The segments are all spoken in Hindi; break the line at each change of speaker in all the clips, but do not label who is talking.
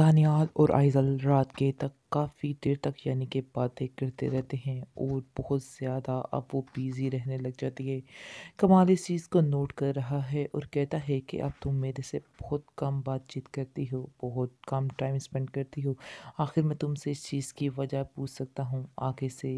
दानियाल और आइज़ल रात के तक काफ़ी देर तक यानी कि बातें करते रहते हैं और बहुत ज़्यादा अब वो बिज़ी रहने लग जाती है कमाल इस चीज़ को नोट कर रहा है और कहता है कि अब तुम मेरे से बहुत कम बातचीत करती हो बहुत कम टाइम स्पेंड करती हो आखिर मैं तुमसे इस चीज़ की वजह पूछ सकता हूँ आगे से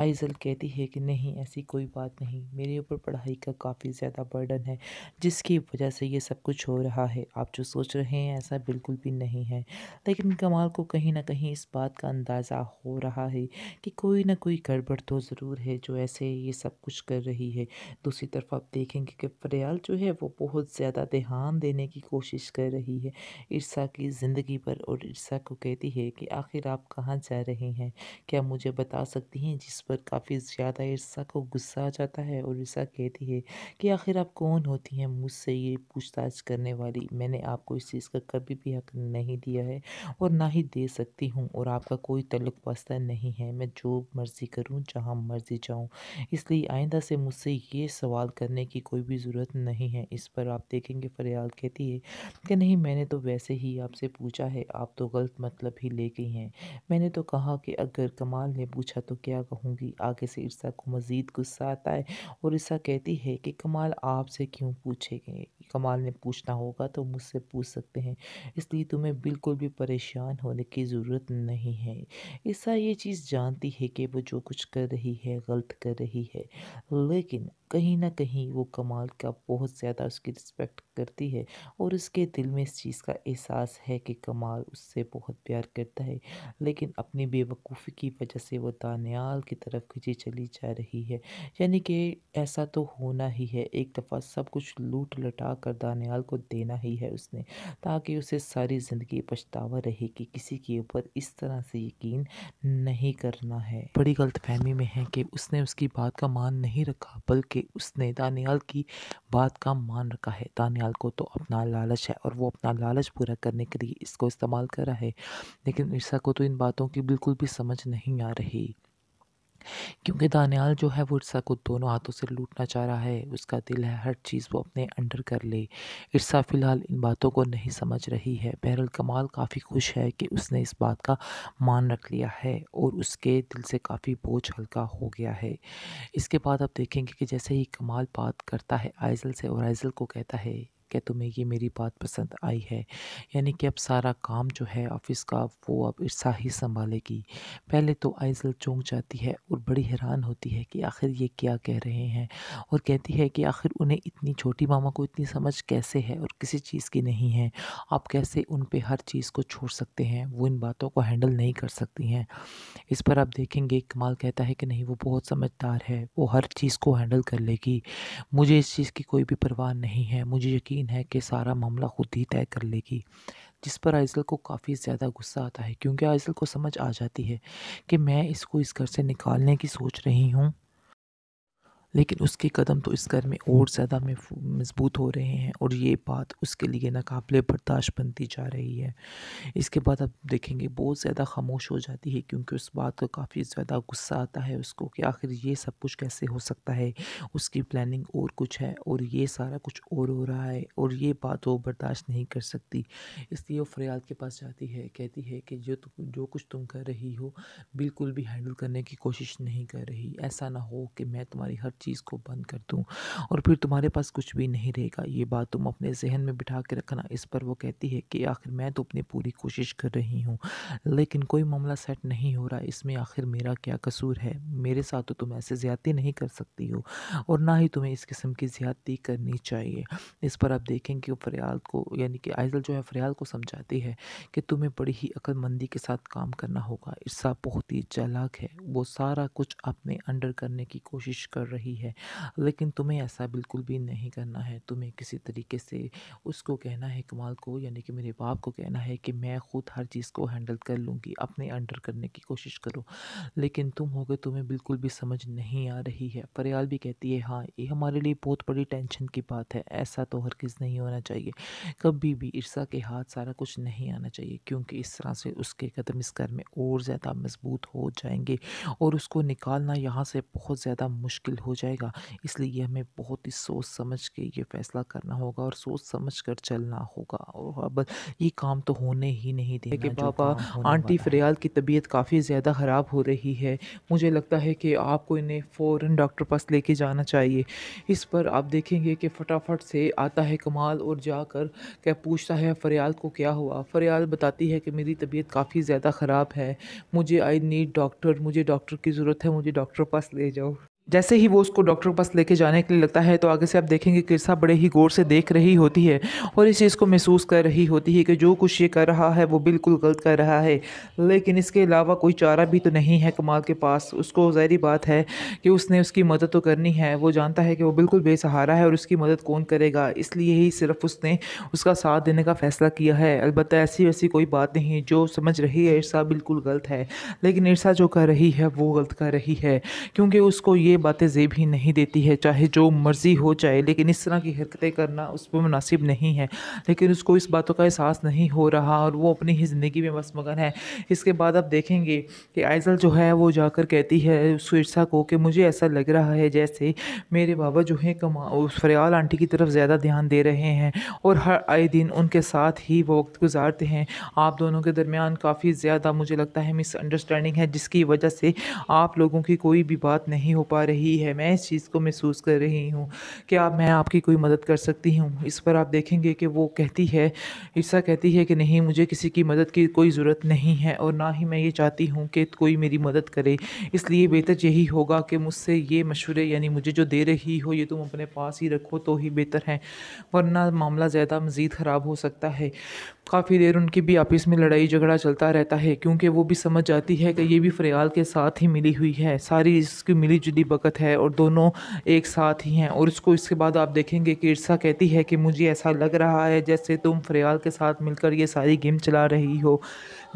आइजल कहती है कि नहीं ऐसी कोई बात नहीं मेरे ऊपर पढ़ाई का काफ़ी ज़्यादा बर्डन है जिसकी वजह से ये सब कुछ हो रहा है आप जो सोच रहे हैं ऐसा बिल्कुल भी नहीं है लेकिन कमाल को कहीं ना कहीं इस बात का अंदाज़ा हो रहा है कि कोई ना कोई गड़बड़ तो ज़रूर है जो ऐसे ये सब कुछ कर रही है दूसरी तरफ आप देखेंगे कि फरियाल जो है वो बहुत ज़्यादा ध्यान देने की कोशिश कर रही है ईर्षा की ज़िंदगी पर और ईर्षा को कहती है कि आखिर आप कहाँ जा रहे हैं क्या मुझे बता सकती हैं जिस पर काफ़ी ज़्यादा ईर्षा को गुस्सा आ जाता है और ईर्षा कहती है कि आखिर आप कौन होती हैं मुझसे ये पूछताछ करने वाली मैंने आपको इस चीज़ का कभी भी हक नहीं दिया है और ना ही दे सकती हूँ और आप का कोई तल्लक वास्ता नहीं है मैं जो मर्ज़ी करूँ जहाँ मर्ज़ी जाऊँ इसलिए आइंदा से मुझसे ये सवाल करने की कोई भी ज़रूरत नहीं है इस पर आप देखेंगे फरियाल कहती है कि नहीं मैंने तो वैसे ही आपसे पूछा है आप तो गलत मतलब ही ले गई हैं मैंने तो कहा कि अगर कमाल ने पूछा तो क्या कहूँगी आगे से ईर्षा को मज़ीद गुस्सा आता है और ईर्सा कहती है कि कमाल आपसे क्यों पूछेंगे कमाल ने पूछना होगा तो मुझसे पूछ सकते हैं इसलिए तुम्हें बिल्कुल भी परेशान होने की ज़रूरत नहीं है ईसा ये चीज़ जानती है कि वो जो कुछ कर रही है गलत कर रही है लेकिन कहीं ना कहीं वो कमाल का बहुत ज़्यादा उसकी रिस्पेक्ट करती है और उसके दिल में इस चीज़ का एहसास है कि कमाल उससे बहुत प्यार करता है लेकिन अपनी बेवकूफ़ी की वजह से वो दानियाल की तरफ खिंची चली जा रही है यानी कि ऐसा तो होना ही है एक दफ़ा सब कुछ लूट लटा कर दानियाल को देना ही है उसने ताकि उसे सारी ज़िंदगी पछतावा रहे कि किसी के ऊपर इस तरह से यकीन नहीं करना है बड़ी गलतफहमी में है कि उसने उसकी बात का मान नहीं रखा बल्कि करके उसने दानियाल की बात का मान रखा है दानियाल को तो अपना लालच है और वो अपना लालच पूरा करने के लिए इसको इस्तेमाल कर रहा है लेकिन ईसा को तो इन बातों की बिल्कुल भी समझ नहीं आ रही क्योंकि दानियाल जो है वो इर्सा को दोनों हाथों से लूटना चाह रहा है उसका दिल है हर चीज़ वो अपने अंडर कर ले इर्सा फ़िलहाल इन बातों को नहीं समझ रही है बहरल कमाल काफ़ी खुश है कि उसने इस बात का मान रख लिया है और उसके दिल से काफ़ी बोझ हल्का हो गया है इसके बाद आप देखेंगे कि जैसे ही कमाल बात करता है आइजल से और आइजल को कहता है क्या तुम्हें ये मेरी बात पसंद आई है यानी कि अब सारा काम जो है ऑफिस का वो अब इर्सा ही संभालेगी पहले तो आइजल चौंक जाती है और बड़ी हैरान होती है कि आखिर ये क्या कह रहे हैं और कहती है कि आखिर उन्हें इतनी छोटी मामा को इतनी समझ कैसे है और किसी चीज़ की नहीं है आप कैसे उन पर हर चीज़ को छोड़ सकते हैं वो इन बातों को हैंडल नहीं कर सकती हैं इस पर आप देखेंगे कमाल कहता है कि नहीं वो बहुत समझदार है वो हर चीज़ को हैंडल कर लेगी मुझे इस चीज़ की कोई भी परवाह नहीं है मुझे यकीन यकीन है कि सारा मामला खुद ही तय कर लेगी जिस पर आइजल को काफ़ी ज़्यादा गुस्सा आता है क्योंकि आइजल को समझ आ जाती है कि मैं इसको इस घर से निकालने की सोच रही हूँ लेकिन उसके कदम तो इस घर में और ज़्यादा मजबूत हो रहे हैं और ये बात उसके लिए नाकबले बर्दाश्त बनती जा रही है इसके बाद आप देखेंगे बहुत ज़्यादा खामोश हो जाती है क्योंकि उस बात का काफ़ी ज़्यादा गुस्सा आता है उसको कि आखिर ये सब कुछ कैसे हो सकता है उसकी प्लानिंग और कुछ है और ये सारा कुछ और हो रहा है और ये बात वो बर्दाश्त नहीं कर सकती इसलिए वो फरियाद के पास जाती है कहती है कि जो जो कुछ तुम कर रही हो बिल्कुल भी हैंडल करने की कोशिश नहीं कर रही ऐसा ना हो कि मैं तुम्हारी हर चीज़ को बंद कर दूँ और फिर तुम्हारे पास कुछ भी नहीं रहेगा ये बात तुम अपने जहन में बिठा के रखना इस पर वो कहती है कि आखिर मैं तो अपनी पूरी कोशिश कर रही हूँ लेकिन कोई मामला सेट नहीं हो रहा इसमें आखिर मेरा क्या कसूर है मेरे साथ तो तुम ऐसे ज़्यादती नहीं कर सकती हो और ना ही तुम्हें इस किस्म की ज़्यादती करनी चाहिए इस पर आप देखें कि फरियाल को यानी कि आइजल जो है फरियाल को समझाती है कि तुम्हें बड़ी ही अक्लमंदी के साथ काम करना होगा इस बहुत ही चालाक है वो सारा कुछ अपने अंडर करने की कोशिश कर रही है लेकिन तुम्हें ऐसा बिल्कुल भी नहीं करना है तुम्हें किसी तरीके से उसको कहना है कमाल को यानी कि मेरे बाप को कहना है कि मैं खुद हर चीज़ को हैंडल कर लूँगी अपने अंडर करने की कोशिश करो लेकिन तुम हो गए तुम्हें बिल्कुल भी समझ नहीं आ रही है फरियाल भी कहती है हाँ ये हमारे लिए बहुत बड़ी टेंशन की बात है ऐसा तो हर किसी नहीं होना चाहिए कभी भी ईर्षा के हाथ सारा कुछ नहीं आना चाहिए क्योंकि इस तरह से उसके कदम इस घर में और ज़्यादा मजबूत हो जाएंगे और उसको निकालना यहाँ से बहुत ज़्यादा मुश्किल हो जाएगा इसलिए हमें बहुत ही सोच समझ के ये फैसला करना होगा और सोच समझ कर चलना होगा और बस ये काम तो होने ही नहीं देना कि पापा आंटी फरियाल की तबीयत काफ़ी ज़्यादा ख़राब हो रही है मुझे लगता है कि आपको इन्हें फ़ौर डॉक्टर पास लेके जाना चाहिए इस पर आप देखेंगे कि फटाफट से आता है कमाल और जाकर क्या पूछता है फरियाल को क्या हुआ फरियाल बताती है कि मेरी तबीयत काफ़ी ज़्यादा ख़राब है मुझे आई नीड डॉक्टर मुझे डॉक्टर की ज़रूरत है मुझे डॉक्टर पास ले जाओ जैसे ही वो उसको डॉक्टर के पास लेके जाने के लिए लगता है तो आगे से आप देखेंगे किरसा बड़े ही गौर से देख रही होती है और इस चीज़ को महसूस कर रही होती है कि जो कुछ ये कर रहा है वो बिल्कुल गलत कर रहा है लेकिन इसके अलावा कोई चारा भी तो नहीं है कमाल के पास उसको ज़ाहरी बात है कि उसने उसकी मदद तो करनी है वो जानता है कि वो बिल्कुल बेसहारा है और उसकी मदद कौन करेगा इसलिए ही सिर्फ उसने उसका साथ देने का फ़ैसला किया है अलबत्त ऐसी वैसी कोई बात नहीं जो समझ रही है ईर्षा बिल्कुल गलत है लेकिन ईर्षा जो कर रही है वो गलत कर रही है क्योंकि उसको ये बातें जेब ही नहीं देती है चाहे जो मर्ज़ी हो जाए लेकिन इस तरह की हरकतें करना उस पर मुनासिब नहीं है लेकिन उसको इस बातों का एहसास नहीं हो रहा और वो अपनी ही ज़िंदगी में मगन है इसके बाद आप देखेंगे कि आइजल जो है वो जाकर कहती है सुरसा को कि मुझे ऐसा लग रहा है जैसे मेरे बाबा जो है कमा फरियाल आंटी की तरफ ज़्यादा ध्यान दे रहे हैं और हर आए दिन उनके साथ ही वो वक्त गुजारते हैं आप दोनों के दरमियान काफ़ी ज़्यादा मुझे लगता है मिसअंडरस्टैंडिंग है जिसकी वजह से आप लोगों की कोई भी बात नहीं हो पा रही है मैं इस चीज़ को महसूस कर रही हूँ क्या मैं आपकी कोई मदद कर सकती हूँ इस पर आप देखेंगे कि वो कहती है ईसा कहती है कि नहीं मुझे किसी की मदद की कोई ज़रूरत नहीं है और ना ही मैं ये चाहती हूँ कि कोई मेरी मदद करे इसलिए बेहतर यही होगा कि मुझसे ये मशवरे यानी मुझे जो दे रही हो ये तुम अपने पास ही रखो तो ही बेहतर है वरना मामला ज़्यादा मज़ीद ख़राब हो सकता है काफ़ी देर उनकी भी आपस में लड़ाई झगड़ा चलता रहता है क्योंकि वो भी समझ जाती है कि ये भी फ्रयाल के साथ ही मिली हुई है सारी इसकी मिली जुली बकत है और दोनों एक साथ ही हैं और उसको इसके बाद आप देखेंगे कि ईर्सा कहती है कि मुझे ऐसा लग रहा है जैसे तुम फ्रयाल के साथ मिलकर ये सारी गेम चला रही हो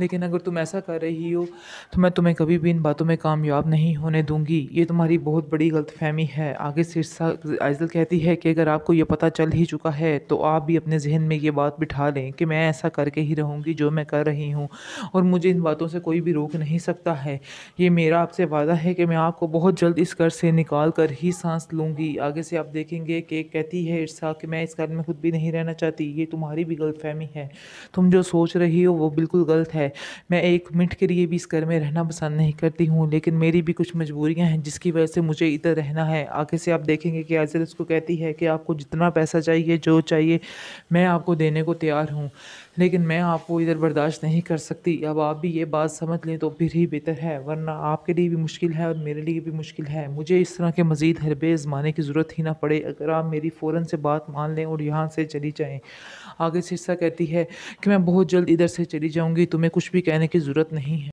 लेकिन अगर तुम ऐसा कर रही हो तो मैं तुम्हें कभी भी इन बातों में कामयाब नहीं होने दूंगी ये तुम्हारी बहुत बड़ी गलतफहमी है आगे सिरसा आइजल कहती है कि अगर आपको ये पता चल ही चुका है तो आप भी अपने जहन में ये बात बिठा लें कि मैं ऐसा करके ही रहूँगी जो मैं कर रही हूँ और मुझे इन बातों से कोई भी रोक नहीं सकता है ये मेरा आपसे वादा है कि मैं आपको बहुत जल्द इस घर से निकाल कर ही सांस लूँगी आगे से आप देखेंगे कि कहती है इरसा कि मैं इस घर में खुद भी नहीं रहना चाहती ये तुम्हारी भी गलत फहमी है तुम जो सोच रही हो वो बिल्कुल गलत है है मैं एक मिनट के लिए भी इस घर में रहना पसंद नहीं करती हूँ लेकिन मेरी भी कुछ मजबूरियाँ हैं जिसकी वजह से मुझे इधर रहना है आगे से आप देखेंगे कि आजिर उसको कहती है कि आपको जितना पैसा चाहिए जो चाहिए मैं आपको देने को तैयार हूँ लेकिन मैं आपको इधर बर्दाश्त नहीं कर सकती अब आप भी ये बात समझ लें तो फिर ही बेहतर है वरना आपके लिए भी मुश्किल है और मेरे लिए भी मुश्किल है मुझे इस तरह के मज़ीद हरबे आज़माने की ज़रूरत ही ना पड़े अगर आप मेरी फ़ौर से बात मान लें और यहाँ से चली जाएँ आगे सिरसा कहती है कि मैं बहुत जल्द इधर से चली जाऊँगी तुम्हें कुछ भी कहने की ज़रूरत नहीं है